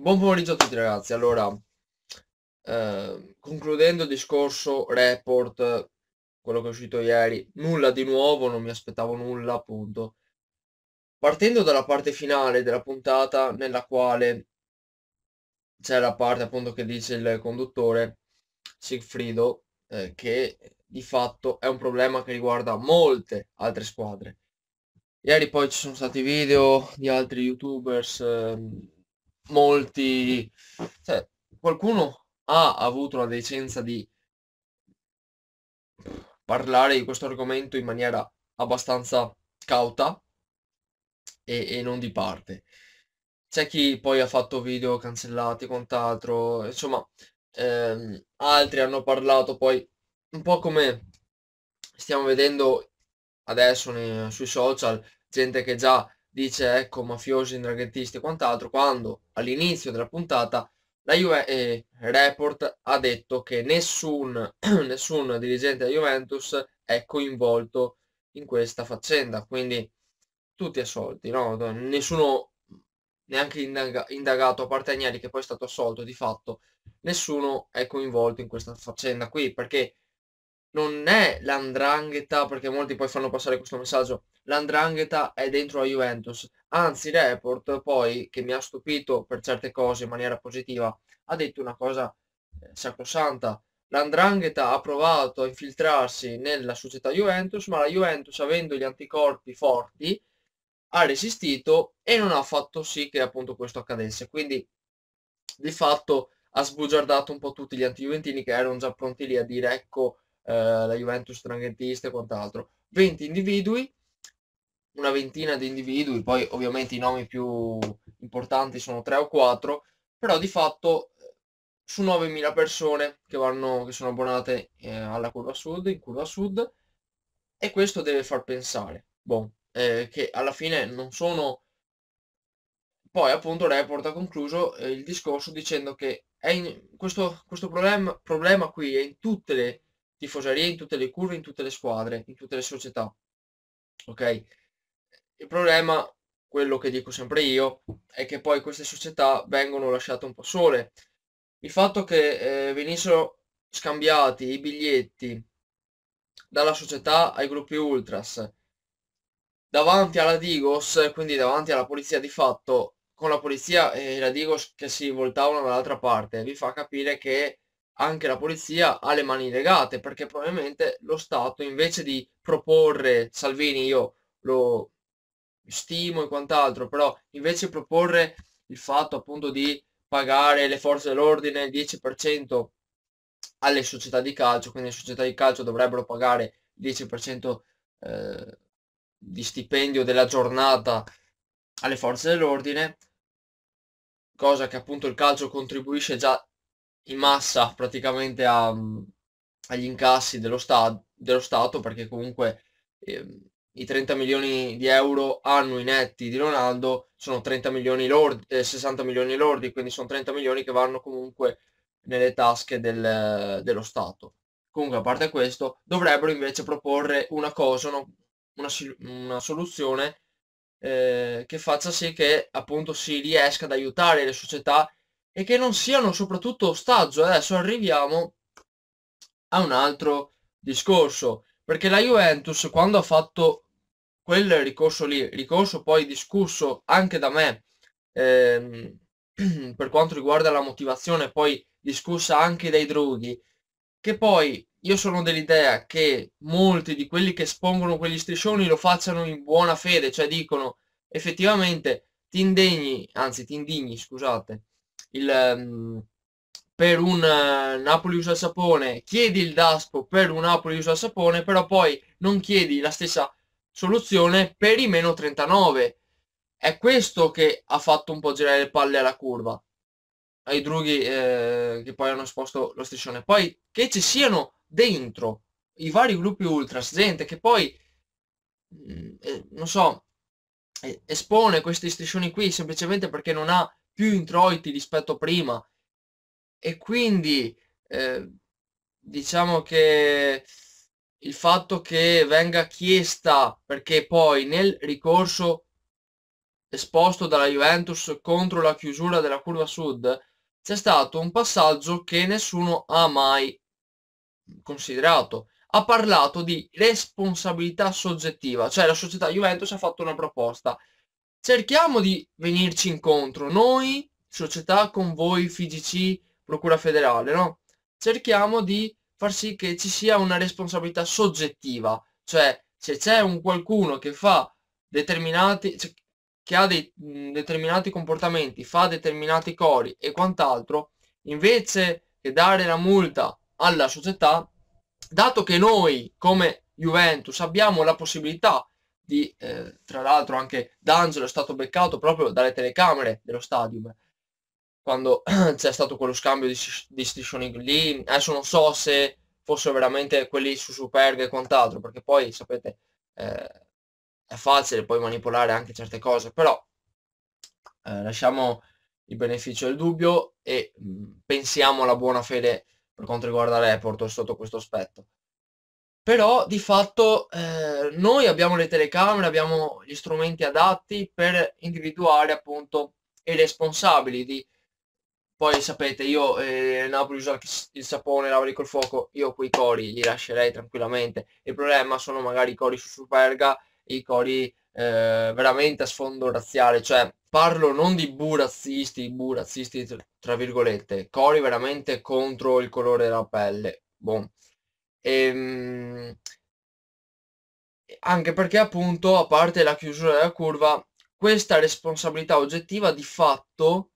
Buon pomeriggio a tutti ragazzi, allora eh, concludendo il discorso report, quello che è uscito ieri, nulla di nuovo, non mi aspettavo nulla appunto. Partendo dalla parte finale della puntata nella quale c'è la parte appunto che dice il conduttore Sigfrido eh, che di fatto è un problema che riguarda molte altre squadre. Ieri poi ci sono stati video di altri youtubers. Eh, molti... Cioè, qualcuno ha avuto la decenza di parlare di questo argomento in maniera abbastanza cauta e, e non di parte. C'è chi poi ha fatto video cancellati quant'altro, insomma, ehm, altri hanno parlato poi un po' come stiamo vedendo adesso nei, sui social, gente che già dice ecco mafiosi, indraghettisti e quant'altro, quando all'inizio della puntata la Juve eh, Report ha detto che nessun, nessun dirigente della Juventus è coinvolto in questa faccenda, quindi tutti assolti, no? nessuno neanche indaga indagato, a parte Agnelli che poi è stato assolto di fatto, nessuno è coinvolto in questa faccenda qui, perché non è l'andrangheta, perché molti poi fanno passare questo messaggio, l'andrangheta è dentro la Juventus. Anzi, Report poi, che mi ha stupito per certe cose in maniera positiva, ha detto una cosa eh, sacrosanta. L'andrangheta ha provato a infiltrarsi nella società Juventus, ma la Juventus, avendo gli anticorpi forti, ha resistito e non ha fatto sì che appunto questo accadesse. Quindi, di fatto, ha sbugiardato un po' tutti gli anti-juventini che erano già pronti lì a dire ecco eh, la Juventus stranghettista e quant'altro. 20 individui una ventina di individui, poi ovviamente i nomi più importanti sono 3 o 4, però di fatto eh, su 9.000 persone che, vanno, che sono abbonate eh, alla curva sud, in curva sud, e questo deve far pensare, boh, eh, che alla fine non sono... Poi appunto Report ha concluso eh, il discorso dicendo che in... questo, questo problema, problema qui è in tutte le tifoserie, in tutte le curve, in tutte le squadre, in tutte le società. Ok? Il problema, quello che dico sempre io, è che poi queste società vengono lasciate un po' sole. Il fatto che eh, venissero scambiati i biglietti dalla società ai gruppi ultras davanti alla Digos, quindi davanti alla polizia di fatto, con la polizia e la Digos che si voltavano dall'altra parte, vi fa capire che anche la polizia ha le mani legate, perché probabilmente lo Stato invece di proporre, Salvini io lo, stimo e quant'altro, però invece proporre il fatto appunto di pagare le forze dell'ordine il 10% alle società di calcio, quindi le società di calcio dovrebbero pagare il 10% eh, di stipendio della giornata alle forze dell'ordine, cosa che appunto il calcio contribuisce già in massa praticamente a, mm, agli incassi dello, sta, dello Stato, perché comunque eh, i 30 milioni di euro annui netti di Ronaldo sono 30 milioni lordi, eh, 60 milioni lordi, quindi sono 30 milioni che vanno comunque nelle tasche del, dello Stato. Comunque, a parte questo, dovrebbero invece proporre una cosa, una, una, una soluzione eh, che faccia sì che appunto si riesca ad aiutare le società e che non siano soprattutto ostaggio. Eh, adesso arriviamo a un altro discorso, perché la Juventus quando ha fatto quel ricorso lì, ricorso poi discusso anche da me ehm, per quanto riguarda la motivazione, poi discussa anche dai droghi, che poi io sono dell'idea che molti di quelli che espongono quegli striscioni lo facciano in buona fede, cioè dicono effettivamente ti indegni, anzi ti indigni, scusate, il, um, per un uh, Napoli usa sapone, chiedi il DASPO per un Napoli usa sapone, però poi non chiedi la stessa soluzione per i meno 39. È questo che ha fatto un po' girare le palle alla curva, ai drughi eh, che poi hanno esposto lo striscione. Poi che ci siano dentro i vari gruppi ultras, gente che poi, mm, eh, non so, eh, espone questi striscioni qui semplicemente perché non ha più introiti rispetto a prima. E quindi eh, diciamo che il fatto che venga chiesta perché poi nel ricorso esposto dalla Juventus contro la chiusura della curva sud c'è stato un passaggio che nessuno ha mai considerato. Ha parlato di responsabilità soggettiva, cioè la società Juventus ha fatto una proposta. Cerchiamo di venirci incontro, noi, società con voi, FIGC, Procura Federale, no? Cerchiamo di far sì che ci sia una responsabilità soggettiva, cioè se c'è un qualcuno che fa determinati, cioè, che ha dei mh, determinati comportamenti, fa determinati cori e quant'altro, invece che dare la multa alla società, dato che noi come Juventus abbiamo la possibilità di, eh, tra l'altro anche D'Angelo è stato beccato proprio dalle telecamere dello stadium, quando c'è stato quello scambio di, di Station lì. Adesso non so se fossero veramente quelli su Superga e quant'altro, perché poi sapete eh, è facile poi manipolare anche certe cose, però eh, lasciamo il beneficio del dubbio e mh, mm, pensiamo alla buona fede per quanto riguarda Report sotto questo aspetto. Però di fatto eh, noi abbiamo le telecamere, abbiamo gli strumenti adatti per individuare appunto i responsabili di poi sapete, io eh, Napoli usa il sapone, lavori col fuoco, io quei cori li lascerei tranquillamente. Il problema sono magari i cori su Superga, i cori eh, veramente a sfondo razziale, cioè parlo non di bu razzisti, bu razzisti tra virgolette, cori veramente contro il colore della pelle. Boh. Ehm, anche perché appunto, a parte la chiusura della curva, questa responsabilità oggettiva di fatto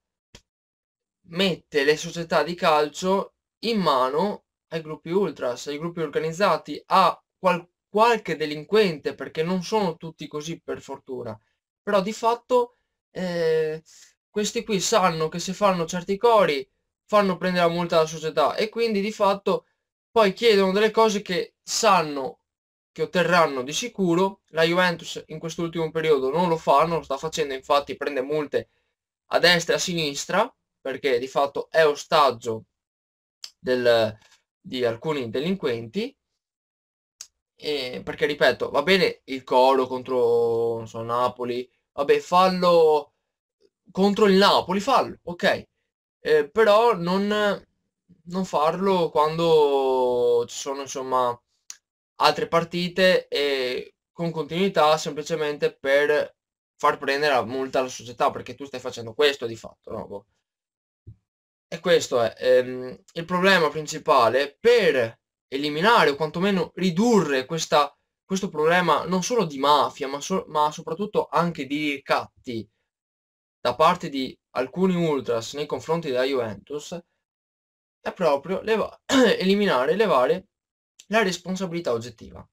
mette le società di calcio in mano ai gruppi ultras, ai gruppi organizzati, a qual qualche delinquente, perché non sono tutti così per fortuna. Però di fatto eh, questi qui sanno che se fanno certi cori fanno prendere la multa alla società e quindi di fatto poi chiedono delle cose che sanno che otterranno di sicuro. La Juventus in quest'ultimo periodo non lo fa, non lo sta facendo, infatti prende multe a destra e a sinistra perché di fatto è ostaggio del, di alcuni delinquenti eh, perché ripeto va bene il coro contro so, Napoli vabbè fallo contro il Napoli fallo ok eh, però non, non farlo quando ci sono insomma altre partite e con continuità semplicemente per far prendere la multa alla società perché tu stai facendo questo di fatto no? Boh. E questo è eh, ehm, il problema principale per eliminare o quantomeno ridurre questa, questo problema non solo di mafia ma, so, ma soprattutto anche di ricatti da parte di alcuni ultras nei confronti della Juventus è proprio leva eliminare, levare la responsabilità oggettiva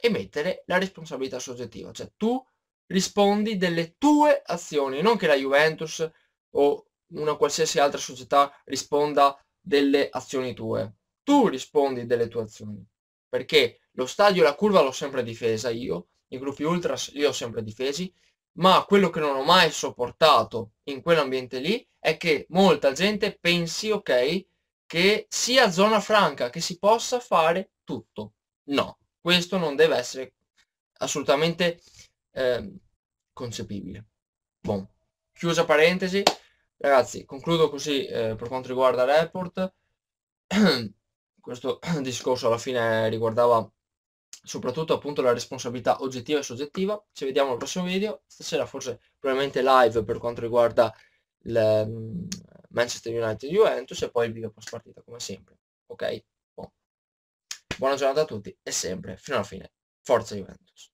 e mettere la responsabilità soggettiva. Cioè tu rispondi delle tue azioni, non che la Juventus o una qualsiasi altra società risponda delle azioni tue. Tu rispondi delle tue azioni. Perché lo stadio e la curva l'ho sempre difesa io, i gruppi ultras li ho sempre difesi, ma quello che non ho mai sopportato in quell'ambiente lì è che molta gente pensi, ok, che sia zona franca, che si possa fare tutto. No, questo non deve essere assolutamente eh, concepibile. Bon. Chiusa parentesi. Ragazzi, concludo così eh, per quanto riguarda report. Questo discorso alla fine riguardava soprattutto appunto la responsabilità oggettiva e soggettiva. Ci vediamo al prossimo video, stasera forse probabilmente live per quanto riguarda il ehm, Manchester United Juventus e poi il video post partita come sempre. Ok? Buona giornata a tutti e sempre fino alla fine. Forza Juventus!